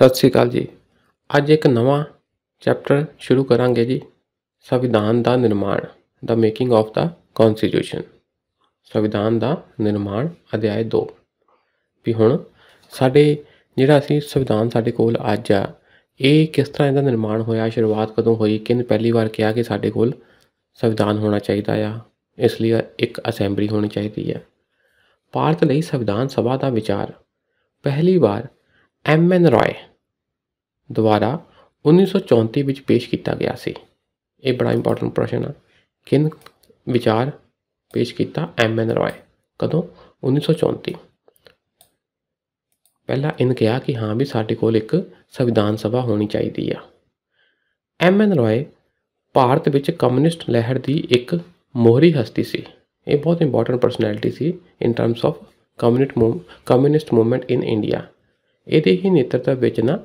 ਸਤਿ ਸ੍ਰੀ ਅਕਾਲ ਜੀ ਅੱਜ ਇੱਕ ਨਵਾਂ ਚੈਪਟਰ ਸ਼ੁਰੂ ਕਰਾਂਗੇ ਜੀ ਸੰਵਿਧਾਨ ਦਾ ਨਿਰਮਾਣ the making of the constitution ਸੰਵਿਧਾਨ ਦਾ ਨਿਰਮਾਣ ਅਧਿਆਇ 2 ਵੀ ਹੁਣ ਸਾਡੇ ਜਿਹੜਾ ਅਸੀਂ ਸੰਵਿਧਾਨ ਸਾਡੇ ਕੋਲ ਅੱਜ ਆ ਇਹ ਕਿਸ ਤਰ੍ਹਾਂ ਇਹਦਾ ਨਿਰਮਾਣ ਹੋਇਆ ਸ਼ੁਰੂਆਤ ਕਦੋਂ ਹੋਈ ਕਿਨ ਪਹਿਲੀ ਵਾਰ ਕਿਹਾ ਕਿ ਸਾਡੇ ਕੋਲ ਸੰਵਿਧਾਨ ਹੋਣਾ ਚਾਹੀਦਾ ਆ ਇਸ ਲਈ ਇੱਕ ਅਸੈਂਬਲੀ ਹੋਣੀ ਚਾਹੀਦੀ ਹੈ ਭਾਰਤ ਲਈ ਸੰਵਿਧਾਨ ਸਭਾ ਦਾ ਵਿਚਾਰ ਪਹਿਲੀ ਵਾਰ ਐਮ ਐਨ ਰਾਏ ਦੁਆਰਾ 1934 ਵਿੱਚ ਪੇਸ਼ ਕੀਤਾ ਗਿਆ ਸੀ ਇਹ ਬੜਾ ਇੰਪੋਰਟੈਂਟ ਪ੍ਰਸ਼ਨ ਹੈ ਕਿਨ ਵਿਚਾਰ ਪੇਸ਼ ਕੀਤਾ ਐਮ ਐਨ ਰॉय ਕਦੋਂ 1934 ਪਹਿਲਾ ਇਹਨ ਕਿਹਾ ਕਿ ਹਾਂ ਵੀ ਸਾਡੇ ਕੋਲ ਇੱਕ ਸੰਵਿਧਾਨ ਸਭਾ ਹੋਣੀ ਚਾਹੀਦੀ ਆ ਐਮ ਐਨ ਰॉय ਭਾਰਤ ਵਿੱਚ ਕਮਿਊਨਿਸਟ ਲਹਿਰ ਦੀ ਇੱਕ ਮੋਹਰੀ ਹਸਤੀ ਸੀ ਇਹ ਬਹੁਤ ਇੰਪੋਰਟੈਂਟ ਪਰਸਨੈਲਿਟੀ ਸੀ in terms of communist communist movement in India ਇਹਦੇ ਹੀ ਨੇਤਰਤਾ ਵਿੱਚ ਨਾ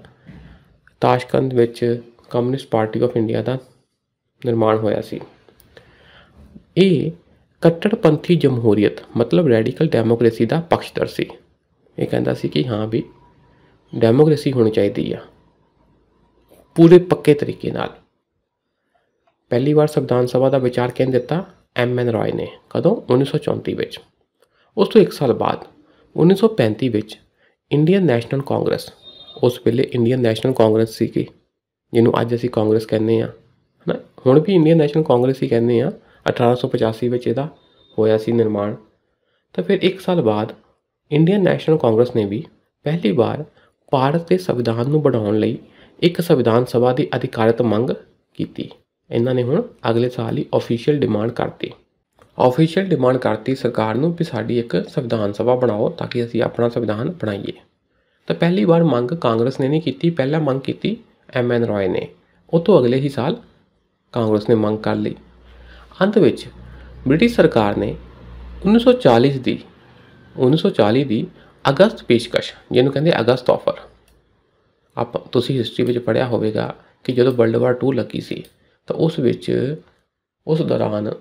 ਤਾਸ਼ਕੰਦ ਵਿੱਚ ਕਮਿਊਨਿਸਟ ਪਾਰਟੀ ਆਫ ਇੰਡੀਆ ਦਾ ਨਿਰਮਾਣ ਹੋਇਆ ਸੀ ਇਹ ਕੱਟੜਪੰਥੀ ਜਮਹੂਰੀਅਤ ਮਤਲਬ ਰੈਡੀਕਲ ਡੈਮੋਕ੍ਰੇਸੀ ਦਾ ਪੱਖਧਰ ਸੀ ਇਹ ਕਹਿੰਦਾ ਸੀ ਕਿ ਹਾਂ ਵੀ ਡੈਮੋਕ੍ਰੇਸੀ ਹੋਣੀ ਚਾਹੀਦੀ ਆ ਪੂਰੇ ਪੱਕੇ ਤਰੀਕੇ ਨਾਲ ਪਹਿਲੀ ਵਾਰ ਸੰਵਿਧਾਨ ਸਭਾ ਦਾ ਵਿਚਾਰ ਕਹਿੰ ਦਿੱਤਾ ਐਮ ਐਨ ਰਾਏ ਨੇ ਕਦੋਂ 1934 ਵਿੱਚ ਉਸ ਤੋਂ 1 ਸਾਲ ਬਾਅਦ 1935 ਵਿੱਚ ਇੰਡੀਅਨ ਨੈਸ਼ਨਲ ਕਾਂਗਰਸ ਉਸ ਵੇਲੇ ਇੰਡੀਅਨ ਨੈਸ਼ਨਲ ਕਾਂਗਰਸ ਸੀਗੀ ਜਿਹਨੂੰ ਅੱਜ ਅਸੀਂ ਕਾਂਗਰਸ ਕਹਿੰਦੇ ਆ ਹਨਾ ਹੁਣ ਵੀ ਇੰਡੀਅਨ ਨੈਸ਼ਨਲ ਕਾਂਗਰਸ ਹੀ ਕਹਿੰਦੇ ਆ 1885 ਵਿੱਚ ਇਹਦਾ ਹੋਇਆ ਸੀ ਨਿਰਮਾਣ ਤਾਂ ਫਿਰ 1 ਸਾਲ ਬਾਅਦ ਇੰਡੀਅਨ ਨੈਸ਼ਨਲ ਕਾਂਗਰਸ ਨੇ ਵੀ ਪਹਿਲੀ ਵਾਰ ਭਾਰਤ ਦੇ ਸੰਵਿਧਾਨ ਨੂੰ ਬਣਾਉਣ ਲਈ ਇੱਕ ਸੰਵਿਧਾਨ ਸਭਾ ਦੀ ਅਧਿਕਾਰਤ ਮੰਗ ਕੀਤੀ ਇਹਨਾਂ ਨੇ ਹੁਣ ਅਗਲੇ ਸਾਲ ਹੀ ਅਫੀਸ਼ੀਅਲ ਡਿਮਾਂਡ ਕਰਤੀ ਅਫੀਸ਼ੀਅਲ ਡਿਮਾਂਡ ਕਰਤੀ ਸਰਕਾਰ ਨੂੰ ਵੀ ਸਾਡੀ ਇੱਕ ਸੰਵਿਧਾਨ ਸਭਾ ਬਣਾਓ ਤਾਂ ਕਿ ਅਸੀਂ ਆਪਣਾ ਸੰਵਿਧਾਨ ਬਣਾਈਏ ਤਾਂ ਪਹਿਲੀ ਵਾਰ ਮੰਗ ਕਾਂਗਰਸ ਨੇ ਨਹੀਂ ਕੀਤੀ ਪਹਿਲਾਂ ਮੰਗ ਕੀਤੀ ਐਮ ਐਨ ਰਾਏ ਨੇ ਉਹ ਤੋਂ ਅਗਲੇ ਹੀ ਸਾਲ ਕਾਂਗਰਸ ਨੇ ਮੰਗ ਕਰ ਲਈ ਅੰਤ ਵਿੱਚ ਬ੍ਰਿਟਿਸ਼ ਸਰਕਾਰ ਨੇ 1940 ਦੀ 1940 ਦੀ ਅਗਸਤ ਪੇਸ਼ਕਸ਼ ਜਿਹਨੂੰ ਕਹਿੰਦੇ ਅਗਸਤ ਆਫਰ ਆਪ ਤੁਸੀਂ ਹਿਸਟਰੀ ਵਿੱਚ ਪੜਿਆ ਹੋਵੇਗਾ ਕਿ ਜਦੋਂ ਵਰਲਡ ਵਾਰ 2 ਲੱਗੀ ਸੀ ਤਾਂ ਉਸ ਵਿੱਚ ਉਸ ਦੌਰਾਨ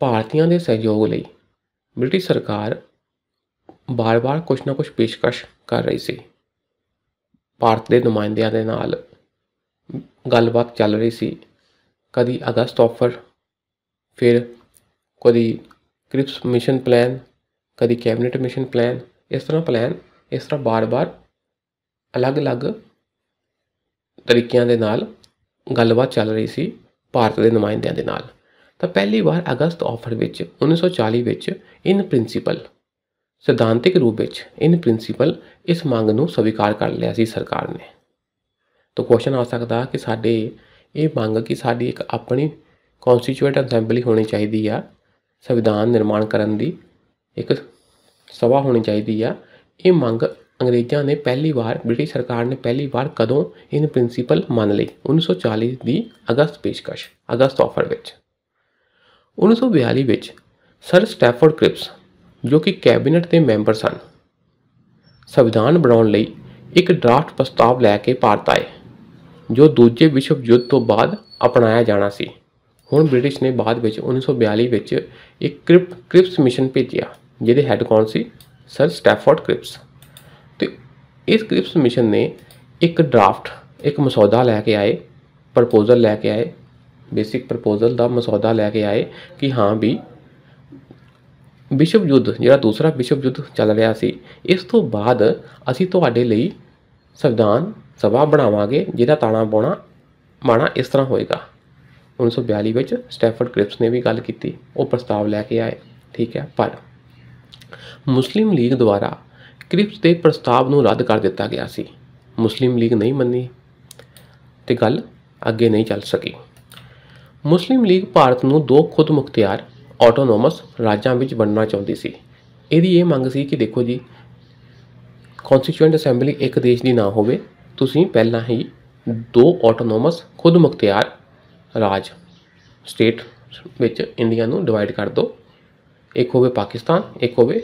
ਭਾਰਤੀਆਂ ਦੇ ਸਹਿਯੋਗ ਲਈ ਬ੍ਰਿਟਿਸ਼ ਸਰਕਾਰ ਬਾਰ-ਬਾਰ ਕੁਝ ਨਾ ਕੁਝ ਪੇਸ਼ਕਸ਼ ਕਰ ਰਹੀ ਸੀ ਭਾਰਤ ਦੇ ਨੁਮਾਇੰਦਿਆਂ ਦੇ ਨਾਲ ਗੱਲਬਾਤ ਚੱਲ ਰਹੀ ਸੀ ਕਦੀ ਅਗਸਤ ਆਫਰ ਫਿਰ ਕਦੀ ਕ੍ਰਿਪਸ ਮਿਸ਼ਨ ਪਲਾਨ ਕਦੀ ਕੈਬਨਿਟ ਮਿਸ਼ਨ ਪਲਾਨ ਇਸ ਤਰ੍ਹਾਂ ਪਲਾਨ ਇਸ ਤਰ੍ਹਾਂ ਬਾਰ-ਬਾਰ ਅਲੱਗ-ਅਲੱਗ ਤਰੀਕਿਆਂ ਦੇ ਨਾਲ ਗੱਲਬਾਤ ਚੱਲ ਰਹੀ ਸੀ ਭਾਰਤ ਦੇ ਨੁਮਾਇੰਦਿਆਂ ਦੇ ਨਾਲ ਤਾਂ ਪਹਿਲੀ ਵਾਰ ਅਗਸਤ ਆਫਰ ਵਿੱਚ 1940 ਵਿੱਚ ਇਨ ਪ੍ਰਿੰਸੀਪਲ ਸਿਧਾਂਤਿਕ ਰੂਪ ਵਿੱਚ ਇਨ ਪ੍ਰਿੰਸੀਪਲ ਇਸ ਮੰਗ ਨੂੰ ਸਵੀਕਾਰ ਕਰ ਲਿਆ ਸੀ ਸਰਕਾਰ ਨੇ ਤਾਂ ਕੁਐਸਚਨ ਆ ਸਕਦਾ ਕਿ ਸਾਡੇ ਇਹ ਮੰਗ ਕਿ ਸਾਡੀ ਇੱਕ ਆਪਣੀ ਕਨਸਟੀਟਿਊਟ ਅਸੈਂਬਲੀ ਹੋਣੀ ਚਾਹੀਦੀ ਆ ਸੰਵਿਧਾਨ ਨਿਰਮਾਣ ਕਰਨ ਦੀ ਇੱਕ ਸਭਾ ਹੋਣੀ ਚਾਹੀਦੀ ਆ ਇਹ ਮੰਗ ਅੰਗਰੇਜ਼ਾਂ ਨੇ ਪਹਿਲੀ ਵਾਰ ਬ੍ਰਿਟਿਸ਼ ਸਰਕਾਰ ਨੇ ਪਹਿਲੀ ਵਾਰ ਕਦੋਂ ਇਨ ਪ੍ਰਿੰਸੀਪਲ ਮੰਨ ਲਈ 1940 ਦੀ ਅਗਸਤ ਪੇਸ਼ਕਸ਼ ਅਗਸਤ ਆਫਰ ਵਿੱਚ 1942 ਵਿੱਚ ਸਰ ਸਟੈਫੋਰਡ ਕ੍ਰਿਪਸ ਜੋ ਕਿ ਕੈਬਨਿਟ ਦੇ ਮੈਂਬਰ ਸਨ ਸੰਵਿਧਾਨ ਬਣਾਉਣ ਲਈ ਇੱਕ ਡਰਾਫਟ ਪ੍ਰਸਤਾਵ ਲੈ ਕੇ ਭਾਰਤ ਆਏ ਜੋ ਦੂਜੇ ਵਿਸ਼ਵ ਯੁੱਧ ਤੋਂ ਬਾਅਦ ਅਪਣਾਇਆ ਜਾਣਾ ਸੀ ਹੁਣ ਬ੍ਰਿਟਿਸ਼ ਨੇ ਬਾਅਦ ਵਿੱਚ 1942 ਵਿੱਚ ਇੱਕ ਕ੍ਰਿਪ ਕ੍ਰਿਪਸ ਮਿਸ਼ਨ ਭੇਜਿਆ ਜਿਹਦੇ ਹੈੱਡ ਕੌਣ ਸੀ ਸਰ ਸਟੈਫੋਰਡ ਕ੍ਰਿਪਸ ਤੇ ਇਸ ਕ੍ਰਿਪਸ ਮਿਸ਼ਨ ਨੇ ਇੱਕ ਡਰਾਫਟ ਇੱਕ ਮਸੌਦਾ ਲੈ ਕੇ ਆਏ ਪ੍ਰਪੋਜ਼ਲ ਲੈ ਕੇ ਆਏ ਬੇਸਿਕ ਪ੍ਰਪੋਜ਼ਲ ਦਾ ਮਸੌਦਾ ਲੈ ਕੇ ਆਏ ਕਿ ਹਾਂ ਵੀ ਵਿਸ਼ਵ ਯੁੱਧ ਜਿਹੜਾ ਦੂਸਰਾ ਵਿਸ਼ਵ ਯੁੱਧ ਚੱਲ ਰਿਹਾ ਸੀ ਇਸ ਤੋਂ ਬਾਅਦ ਅਸੀਂ ਤੁਹਾਡੇ ਲਈ ਸੰਵਿਧਾਨ ਸਭਾ ਬਣਾਵਾਂਗੇ ਜਿਹਦਾ ਤਾਣਾ ਪਾਉਣਾ ਮਾਣਾ ਇਸ ਤਰ੍ਹਾਂ ਹੋਏਗਾ 1942 ਵਿੱਚ ਸਟੈਫਰਡ ਕ੍ਰਿਪਸ ਨੇ ਵੀ ਗੱਲ ਕੀਤੀ ਉਹ ਪ੍ਰਸਤਾਵ ਲੈ ਕੇ ਆਏ ਠੀਕ ਹੈ ਪਰ ਮੁਸਲਿਮ ਲੀਗ ਦੁਆਰਾ ਕ੍ਰਿਪਸ ਦੇ ਪ੍ਰਸਤਾਵ ਨੂੰ ਰੱਦ ਕਰ ਦਿੱਤਾ ਗਿਆ ਸੀ ਮੁਸਲਿਮ ਲੀਗ ਨਹੀਂ ਮੰਨੀ ਤੇ ਗੱਲ ਅੱਗੇ ਨਹੀਂ ਚੱਲ ਸਕੀ ਮੁਸਲਿਮ ਲੀਗ ਭਾਰਤ ਨੂੰ ਦੋ ਖੁਦਮੁਖਤਿਆਰ ਆਟੋਨੋਮਸ ਰਾਜਾਂ ਵਿੱਚ ਬਣਨਾ ਚਾਹੁੰਦੀ ਸੀ ਇਹਦੀ ਇਹ ਮੰਗ ਸੀ ਕਿ ਦੇਖੋ ਜੀ ਕਨਸਟੀਟਿਊਐਂਟ ਅਸੈਂਬਲੀ ਇੱਕ ਦੇਸ਼ ਦੀ ਨਾ ਹੋਵੇ ਤੁਸੀਂ ਪਹਿਲਾਂ ਹੀ ਦੋ ਆਟੋਨੋਮਸ ਖੁਦ ਮੁਖਤਿਆਰ ਰਾਜ ਸਟੇਟ ਵਿੱਚ ਇੰਡੀਆ ਨੂੰ ਡਿਵਾਈਡ ਕਰ ਦਿਓ ਇੱਕ ਹੋਵੇ ਪਾਕਿਸਤਾਨ ਇੱਕ ਹੋਵੇ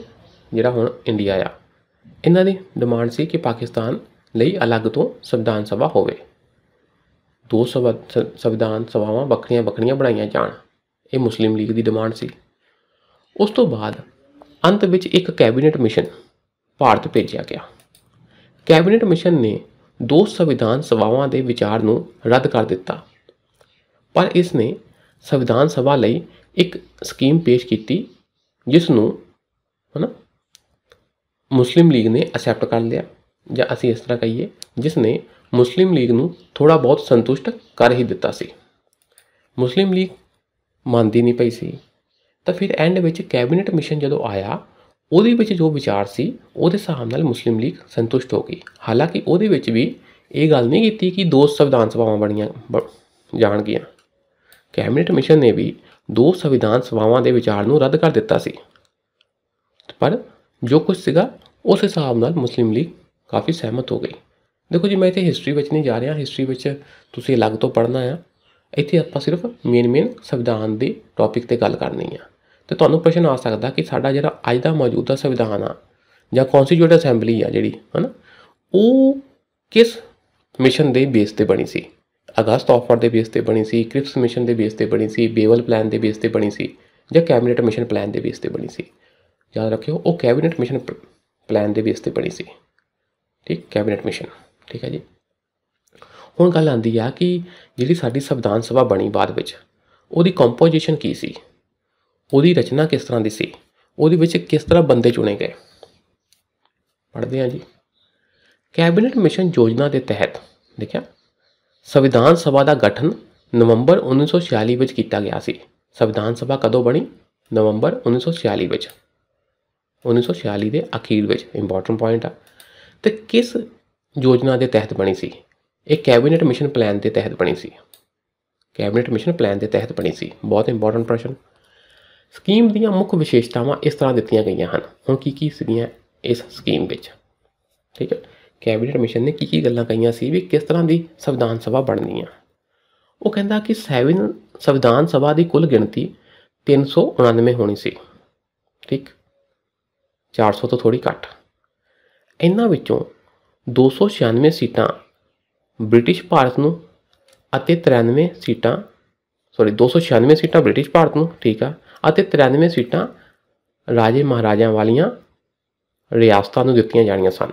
ਜਿਹੜਾ ਹੁਣ ਇੰਡੀਆ ਆ ਇਹਨਾਂ ਦੀ ਡਿਮਾਂਡ ਸੀ ਕਿ ਪਾਕਿਸਤਾਨ ਲਈ ਅਲੱਗ ਤੋਂ ਸੰਵਿਧਾਨ ਸਭਾ ਹੋਵੇ ਦੋ ਸੰਵਿਧਾਨ ਸਭਾਵਾਂ ਵੱਖਰੀਆਂ ਵੱਖਰੀਆਂ ਬਣਾਈਆਂ ਜਾਣ ਇਹ ਮੁਸਲਿਮ ਲੀਗ ਦੀ ਡਿਮਾਂਡ ਸੀ ਉਸ ਤੋਂ ਬਾਅਦ ਅੰਤ ਵਿੱਚ ਇੱਕ ਕੈਬਨਿਟ ਮਿਸ਼ਨ ਭਾਰਤ ਭੇਜਿਆ ਗਿਆ ਕੈਬਨਿਟ ਮਿਸ਼ਨ ਨੇ ਦੋ ਸੰਵਿਧਾਨ ਸਭਾਵਾਂ ਦੇ ਵਿਚਾਰ ਨੂੰ ਰੱਦ ਕਰ ਦਿੱਤਾ ਪਰ ਇਸ ਨੇ ਸੰਵਿਧਾਨ ਸਭਾ ਲਈ ਇੱਕ ਸਕੀਮ ਪੇਸ਼ ਕੀਤੀ ਜਿਸ ਨੂੰ ਹਨਾ ਮੁਸਲਿਮ ਲੀਗ ਨੇ ਅਸੈਪਟ ਕਰ ਲਿਆ ਜਾਂ ਅਸੀਂ ਇਸ ਤਰ੍ਹਾਂ ਕਹੀਏ ਜਿਸ ਨੇ ਮੁਸਲਿਮ ਲੀਗ ਨੂੰ ਥੋੜਾ ਬਹੁਤ ਸੰਤੁਸ਼ਟ ਕਰ ਹੀ ਦਿੱਤਾ ਸੀ ਮੁਸਲਿਮ ਲੀਗ ਮੰਨਦੀ ਨਹੀਂ ਪਈ ਸੀ ਤਾਂ ਫਿਰ ਐਂਡ ਵਿੱਚ ਕੈਬਨਿਟ ਮਿਸ਼ਨ ਜਦੋਂ ਆਇਆ ਉਹਦੇ ਵਿੱਚ ਜੋ ਵਿਚਾਰ ਸੀ ਉਹਦੇ ਹਿਸਾਬ ਨਾਲ ਮੁਸਲਿਮ ਲੀਗ ਸੰਤੁਸ਼ਟ ਹੋ ਗਈ ਹਾਲਾਂਕਿ ਉਹਦੇ ਵਿੱਚ ਵੀ ਇਹ ਗੱਲ ਨਹੀਂ ਕੀਤੀ ਕਿ ਦੋ ਸੰਵਿਧਾਨ ਸਭਾਵਾਂ ਬਣੀਆਂ ਜਾਣਗੀਆਂ ਕੈਬਨਿਟ ਮਿਸ਼ਨ ਨੇ ਵੀ ਦੋ ਸੰਵਿਧਾਨ ਸਭਾਵਾਂ ਦੇ ਵਿਚਾਰ ਨੂੰ ਰੱਦ ਕਰ ਦਿੱਤਾ ਸੀ ਪਰ ਜੋ ਕੁਝ ਸੀਗਾ ਉਸ ਹਿਸਾਬ ਨਾਲ ਮੁਸਲਿਮ ਲੀਗ ਕਾਫੀ ਸਹਿਮਤ ਹੋ ਗਈ ਦੇਖੋ ਜੀ ਮੈਂ ਇੱਥੇ ਹਿਸਟਰੀ ਵਿੱਚ ਨਹੀਂ ਜਾ ਰਿਹਾ ਹਿਸਟਰੀ ਵਿੱਚ ਤੁਸੀਂ ਅਲੱਗ ਤੋਂ ਪੜ੍ਹਨਾ ਆ ਇੱਥੇ ਆਪਾਂ ਸਿਰਫ ਮੇਨ ਮੇਨ ਸੰਵਿਧਾਨ ਦੇ ਟੌਪਿਕ ਤੇ ਗੱਲ ਕਰਨੀ ਆ ਤੇ ਤੁਹਾਨੂੰ ਪ੍ਰਸ਼ਨ ਆ ਸਕਦਾ ਕਿ ਸਾਡਾ ਜਿਹੜਾ ਅੱਜ ਦਾ ਮੌਜੂਦਾ ਸੰਵਿਧਾਨ ਆ ਜਾਂ ਕਨਸਟੀਟਿਊਟ ਅਸੈਂਬਲੀ ਆ ਜਿਹੜੀ ਹਨਾ ਉਹ ਕਿਸ ਮਿਸ਼ਨ ਦੇ ਬੇਸ ਤੇ ਬਣੀ ਸੀ ਅਗਸਤ ਆਫਰ ਦੇ ਬੇਸ ਤੇ ਬਣੀ ਸੀ ਕ੍ਰਿਪਸ ਮਿਸ਼ਨ ਦੇ ਬੇਸ ਤੇ ਬਣੀ ਸੀ ਬੇਵਲ ਪਲਾਨ ਦੇ ਬੇਸ ਤੇ ਬਣੀ ਸੀ ਜਾਂ ਕੈਬਨਿਟ ਮਿਸ਼ਨ ਪਲਾਨ ਦੇ ਬੇਸ ਤੇ ਬਣੀ ਸੀ ਯਾਦ ਰੱਖਿਓ ਉਹ ਕੈਬਨਿਟ ਮਿਸ਼ਨ ਪਲਾਨ ਦੇ ਬੇਸ ਤੇ ਬਣੀ ਸੀ ਠੀਕ ਕੈਬਨਿਟ ਮਿਸ਼ਨ ਠੀਕ ਹੈ ਜੀ ਹੁਣ ਗੱਲ ਆਂਦੀ ਆ ਕਿ ਜਿਹੜੀ ਸਾਡੀ ਸੰਵਿਧਾਨ ਸਭਾ ਬਣੀ ਬਾਅਦ ਵਿੱਚ ਉਹਦੀ ਕੰਪੋਜੀਸ਼ਨ ਕੀ ਸੀ ਉਹਦੀ ਰਚਨਾ ਕਿਸ ਤਰ੍ਹਾਂ ਦੀ ਸੀ ਉਹਦੇ ਵਿੱਚ ਕਿਸ ਤਰ੍ਹਾਂ ਬੰਦੇ ਚੁਣੇ ਗਏ ਪੜ੍ਹਦੇ ਆਂ ਜੀ ਕੈਬਨਿਟ ਮਿਸ਼ਨ ਯੋਜਨਾ ਦੇ ਤਹਿਤ ਦੇਖਿਆ ਸੰਵਿਧਾਨ ਸਭਾ ਦਾ ਗਠਨ ਨਵੰਬਰ 1946 ਵਿੱਚ ਕੀਤਾ ਗਿਆ ਸੀ ਸੰਵਿਧਾਨ ਸਭਾ ਕਦੋਂ ਬਣੀ ਨਵੰਬਰ 1946 ਵਿੱਚ 1946 ਦੇ ਅਖੀਰ ਵਿੱਚ ਇੰਪੋਰਟੈਂਟ ਪੁਆਇੰਟ ਆ ਤੇ ਕਿਸ ਯੋਜਨਾ ਦੇ ਤਹਿਤ ਬਣੀ ਸੀ ਇਹ ਕੈਬਨਿਟ ਮਿਸ਼ਨ ਪਲਾਨ ਦੇ ਤਹਿਤ ਬਣੀ ਸੀ ਕੈਬਨਿਟ ਮਿਸ਼ਨ ਪਲਾਨ ਦੇ ਤਹਿਤ ਬਣੀ ਸੀ ਬਹੁਤ ਇੰਪੋਰਟੈਂਟ ਪ੍ਰਸ਼ਨ ਸਕੀਮ ਦੀਆਂ ਮੁੱਖ ਵਿਸ਼ੇਸ਼ਤਾਵਾਂ ਇਸ ਤਰ੍ਹਾਂ ਦਿੱਤੀਆਂ ਗਈਆਂ ਹਨ ਹੁਣ ਕੀ ਕੀ ਸੀਗੀਆਂ ਇਸ ਸਕੀਮ ਵਿੱਚ ਠੀਕ ਹੈ ਕੈਬਨਿਟ ਮਿਸ਼ਨ ਨੇ ਕੀ ਕੀ ਗੱਲਾਂ ਕਹੀਆਂ ਸੀ ਵੀ ਕਿਸ ਤਰ੍ਹਾਂ ਦੀ ਸੰਵਿਧਾਨ ਸਭਾ ਬਣਨੀ ਆ ਉਹ ਕਹਿੰਦਾ ਕਿ ਸੈਵਨ ਸੰਵਿਧਾਨ ਸਭਾ ਦੀ ਕੁੱਲ ਗਿਣਤੀ 399 ਹੋਣੀ ਸੀ ਠੀਕ 400 ਤੋਂ ਥੋੜੀ ਘੱਟ ਇਹਨਾਂ ਵਿੱਚੋਂ 296 ਸੀਟਾਂ ਬ੍ਰਿਟਿਸ਼ ਭਾਰਤ ਨੂੰ ਅਤੇ 93 ਸੀਟਾਂ ਸੌਰੀ 296 ਸੀਟਾਂ ਬ੍ਰਿਟਿਸ਼ ਭਾਰਤ ਨੂੰ ਠੀਕ ਆ ਅਤੇ 93 ਸੀਟਾਂ ਰਾਜੇ ਮਹਾਰਾਜਾਂ ਵਾਲੀਆਂ ਰਿਆਸਤਾਂ ਨੂੰ ਦਿੱਤੀਆਂ ਜਾਣੀਆਂ ਸਨ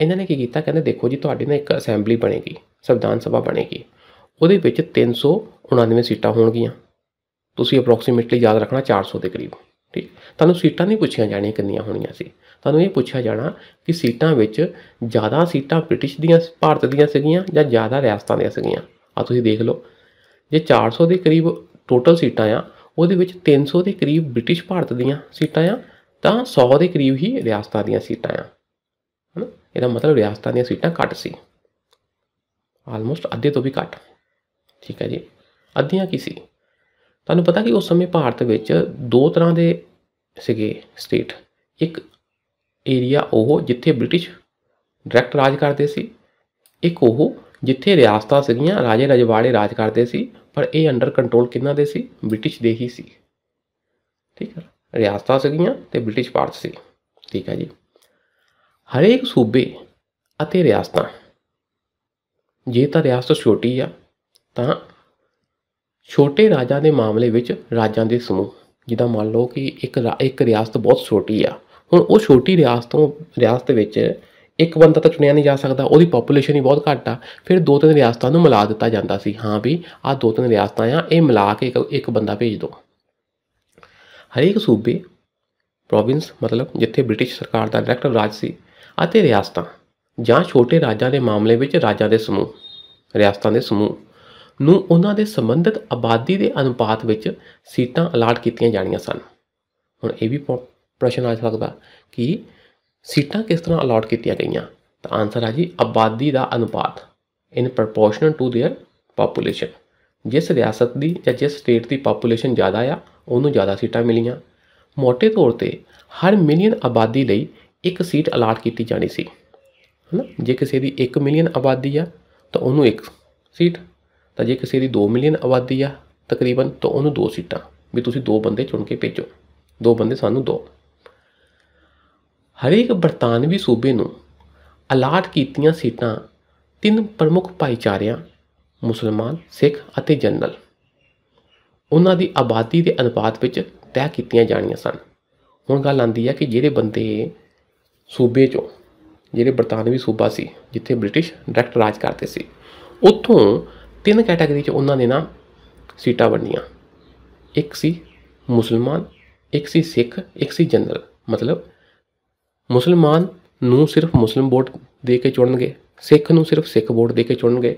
ਇਹਨਾਂ ਨੇ ਕੀ ਕੀਤਾ ਕਹਿੰਦੇ ਦੇਖੋ ਜੀ ਤੁਹਾਡੇ ਨਾਲ ਇੱਕ ਅਸੈਂਬਲੀ ਬਣੇਗੀ ਸੰਵਿਧਾਨ ਸਭਾ ਬਣੇਗੀ ਉਹਦੇ ਵਿੱਚ 399 ਸੀਟਾਂ ਹੋਣਗੀਆਂ ਤੁਸੀਂ ਅਪਰੋਕਸੀਮੇਟਲੀ ਯਾਦ ਰੱਖਣਾ 400 ਦੇ ਕਰੀਬ ਠੀਕ ਤੁਹਾਨੂੰ ਸੀਟਾਂ ਨਹੀਂ ਪੁੱਛੀਆਂ ਜਾਣੀਆਂ ਕਿੰਨੀਆਂ ਹੋਣੀਆਂ ਸੀ ਸਾਨੂੰ ਇਹ ਪੁੱਛਿਆ ਜਾਣਾ ਕਿ ਸੀਟਾਂ ਵਿੱਚ ਜ਼ਿਆਦਾ ਸੀਟਾਂ ਬ੍ਰਿਟਿਸ਼ ਦੀਆਂ ਭਾਰਤ ਦੀਆਂ ਸੀਗੀਆਂ ਜਾਂ ਜ਼ਿਆਦਾ ਰਿਆਸਤਾਂ ਦੀਆਂ ਸੀਗੀਆਂ ਆ ਤੁਸੀਂ ਦੇਖ ਲਓ ਜੇ 400 ਦੇ ਕਰੀਬ ਟੋਟਲ ਸੀਟਾਂ ਆ ਉਹਦੇ ਵਿੱਚ 300 ਦੇ ਕਰੀਬ ਬ੍ਰਿਟਿਸ਼ ਭਾਰਤ ਦੀਆਂ ਸੀਟਾਂ ਆ ਤਾਂ 100 ਦੇ ਕਰੀਬ ਹੀ ਰਿਆਸਤਾਂ ਦੀਆਂ ਸੀਟਾਂ ਆ ਹਨਾ ਇਹਦਾ ਮਤਲਬ ਰਿਆਸਤਾਂ ਦੀਆਂ ਸੀਟਾਂ ਘੱਟ ਸੀ ਆਲਮੋਸਟ ਅੱਧੇ ਤੋਂ ਵੀ ਘੱਟ ਠੀਕ ਹੈ ਜੀ ਅੱਧੀਆਂ ਕੀ ਸੀ ਤੁਹਾਨੂੰ ਪਤਾ ਕਿ ਉਸ ਸਮੇਂ ਭਾਰਤ ਵਿੱਚ ਦੋ ਤਰ੍ਹਾਂ ਦੇ ਸੀਗੇ ਸਟੇਟ ਇੱਕ ਏਰੀਆ ਉਹ ਜਿੱਥੇ ਬ੍ਰਿਟਿਸ਼ ਡਾਇਰੈਕਟ ਰਾਜ ਕਰਦੇ ਸੀ ਇੱਕ ਉਹ ਜਿੱਥੇ ਰਿਆਸਤਾਂ ਸੀਗੀਆਂ ਰਾਜੇ ਰਜਵਾੜੇ ਰਾਜ ਕਰਦੇ ਸੀ ਪਰ ਇਹ ਅੰਡਰ ਕੰਟਰੋਲ ਕਿੰਨਾ ਦੇ ਸੀ ਬ੍ਰਿਟਿਸ਼ ਦੇ ਹੀ ਸੀ ਠੀਕ ਹੈ ਰਿਆਸਤਾਂ ਸੀਗੀਆਂ ਤੇ ਬ੍ਰਿਟਿਸ਼ ਪਾਰਟ ਸੀ ਠੀਕ ਹੈ ਜੀ ਹਰੇਕ ਸੂਬੇ ਅਤੇ ਰਿਆਸਤਾਂ ਜੇ ਤਾਂ ਰਿਆਸਤ ਛੋਟੀ ਆ ਤਾਂ ਛੋਟੇ ਰਾਜਾਂ ਦੇ ਮਾਮਲੇ ਵਿੱਚ ਰਾਜਾਂ ਦੇ ਸਮੂਹ ਜਿਦਾ ਮੰਨ ਲਓ ਕਿ ਇੱਕ ਇੱਕ ਰਿਆਸਤ ਬਹੁਤ ਛੋਟੀ ਆ ਹੁਣ ਉਹ ਛੋਟੀ ਰਿਆਸਤ ਤੋਂ ਰਿਆਸਤ ਵਿੱਚ ਇੱਕ ਬੰਦਾ ਤਾਂ ਚੁਣਿਆ ਨਹੀਂ ਜਾ ਸਕਦਾ ਉਹਦੀ ਪੋਪੂਲੇਸ਼ਨ ਹੀ ਬਹੁਤ ਘੱਟ ਆ ਫਿਰ ਦੋ ਤਿੰਨ ਰਿਆਸਤਾਂ ਨੂੰ ਮਿਲਾ ਦਿੱਤਾ ਜਾਂਦਾ ਸੀ ਹਾਂ ਵੀ ਆ ਦੋ ਤਿੰਨ ਰਿਆਸਤਾਂ ਆ ਇਹ ਮਿਲਾ ਕੇ ਇੱਕ ਬੰਦਾ ਭੇਜ ਦਿਓ ਹਰੇਕ ਸੂਬੇ ਪ੍ਰੋਵਿੰਸ ਮਤਲਬ ਜਿੱਥੇ ਬ੍ਰਿਟਿਸ਼ ਸਰਕਾਰ ਦਾ ਡਾਇਰੈਕਟ ਰਾਜ ਸੀ ਅਤੇ ਰਿਆਸਤਾਂ ਜਾਂ ਛੋਟੇ ਰਾਜਾਂ ਦੇ ਮਾਮਲੇ ਵਿੱਚ ਰਾਜਾਂ ਦੇ ਸਮੂਹ ਰਿਆਸਤਾਂ ਦੇ ਸਮੂਹ ਨੂੰ ਉਹਨਾਂ ਦੇ ਸੰਬੰਧਿਤ ਆਬਾਦੀ ਦੇ ਅਨੁਪਾਤ ਵਿੱਚ ਸੀਟਾਂ ਅਲਾਟ ਕੀਤੀਆਂ ਜਾਣੀਆਂ ਸਨ ਹੁਣ ਇਹ ਵੀ ਪ੍ਰਸ਼ਨ ਆ ਸਕਦਾ ਕਿ ਸੀਟਾਂ ਕਿਸ ਤਰ੍ਹਾਂ ਅਲਾਟ ਕੀਤੀਆਂ ਗਈਆਂ ਤਾਂ ਆਨਸਰ ਆ ਜੀ ਆਬਾਦੀ ਦਾ ਅਨੁਪਾਤ in proportional to their population ਜਿਸ ਰਿਆਸਤ ਦੀ ਜਾਂ ਜਿਸ ਸਟੇਟ ਦੀ ਪੋਪੂਲੇਸ਼ਨ ਜ਼ਿਆਦਾ ਆ ਉਹਨੂੰ ਜ਼ਿਆਦਾ ਸੀਟਾਂ ਮਿਲੀਆਂ ਮੋٹے ਤੌਰ ਤੇ ਹਰ ਮਿਲੀਅਨ ਆਬਾਦੀ ਲਈ ਇੱਕ ਸੀਟ ਅਲਾਟ ਕੀਤੀ ਜਾਣੀ ਸੀ ਹਨਾ ਜੇ ਕਿਸੇ ਦੀ 1 ਮਿਲੀਅਨ ਆਬਾਦੀ ਆ ਤਾਂ ਉਹਨੂੰ ਇੱਕ ਸੀਟ ਤਾਂ ਜੇ ਕਿਸੇ ਦੀ 2 ਮਿਲੀਅਨ ਆਬਾਦੀ ਆ ਤਕਰੀਬਨ ਤਾਂ ਉਹਨੂੰ ਦੋ ਸੀਟਾਂ ਵੀ ਤੁਸੀਂ ਦੋ ਬੰਦੇ ਚੁਣ ਕੇ ਭੇਜੋ ਦੋ ਬੰਦੇ ਸਾਨੂੰ ਦੋ ਹਰੇਕ ਬਰਤਾਨਵੀ ਸੂਬੇ ਨੂੰ ਅਲਾਟ ਕੀਤੀਆਂ ਸੀਟਾਂ ਤਿੰਨ ਪ੍ਰਮੁੱਖ ਭਾਈਚਾਰਿਆਂ ਮੁਸਲਮਾਨ ਸਿੱਖ ਅਤੇ ਜਨਰਲ ਉਹਨਾਂ ਦੀ ਆਬਾਦੀ ਦੇ ਅਨੁਪਾਤ ਵਿੱਚ ਤੈਅ ਕੀਤੀਆਂ ਜਾਣੀਆਂ ਸਨ ਹੁਣ ਗੱਲ ਆਂਦੀ ਹੈ ਕਿ ਜਿਹੜੇ ਬੰਦੇ ਸੂਬੇ ਚੋਂ ਜਿਹੜੇ ਬਰਤਾਨਵੀ ਸੂਬਾ ਸੀ ਜਿੱਥੇ ਬ੍ਰਿਟਿਸ਼ ਡਾਇਰੈਕਟ ਰਾਜ ਕਰਦੇ ਸੀ ਉੱਥੋਂ ਤਿੰਨ ਕੈਟਾਗਰੀ 'ਚ ਉਹਨਾਂ ਨੇ ਨਾ ਸੀਟਾਂ ਵੰਡੀਆਂ ਇੱਕ ਸੀ ਮੁਸਲਮਾਨ ਇੱਕ ਸੀ ਸਿੱਖ ਇੱਕ ਸੀ ਜਨਰਲ ਮਤਲਬ ਮੁਸਲਮਾਨ ਨੂੰ ਸਿਰਫ ਮੁਸਲਮ ਵੋਟ ਦੇ ਕੇ ਚੁਣਨਗੇ ਸਿੱਖ ਨੂੰ ਸਿਰਫ ਸਿੱਖ ਵੋਟ ਦੇ ਕੇ ਚੁਣਨਗੇ